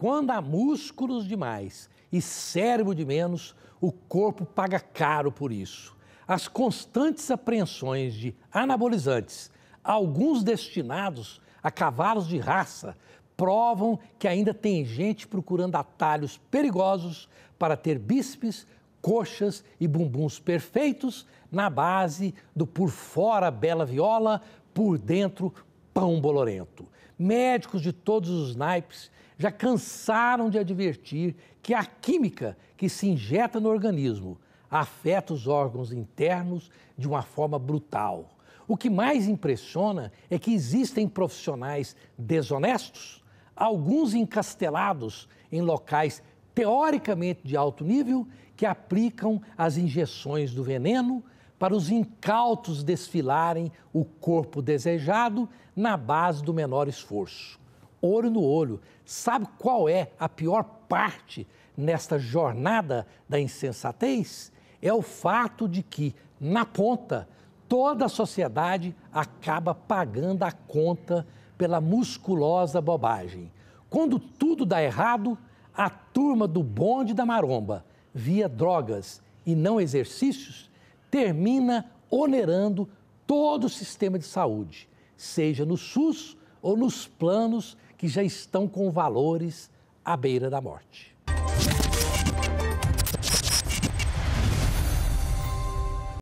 Quando há músculos demais e cérebro de menos, o corpo paga caro por isso. As constantes apreensões de anabolizantes, alguns destinados a cavalos de raça, provam que ainda tem gente procurando atalhos perigosos para ter bíceps, coxas e bumbuns perfeitos na base do por fora bela viola, por dentro pão bolorento médicos de todos os naipes já cansaram de advertir que a química que se injeta no organismo afeta os órgãos internos de uma forma brutal. O que mais impressiona é que existem profissionais desonestos, alguns encastelados em locais teoricamente de alto nível, que aplicam as injeções do veneno para os incautos desfilarem o corpo desejado na base do menor esforço. Olho no olho, sabe qual é a pior parte nesta jornada da insensatez? É o fato de que, na ponta, toda a sociedade acaba pagando a conta pela musculosa bobagem. Quando tudo dá errado, a turma do bonde da maromba, via drogas e não exercícios, termina onerando todo o sistema de saúde, seja no SUS ou nos planos que já estão com valores à beira da morte.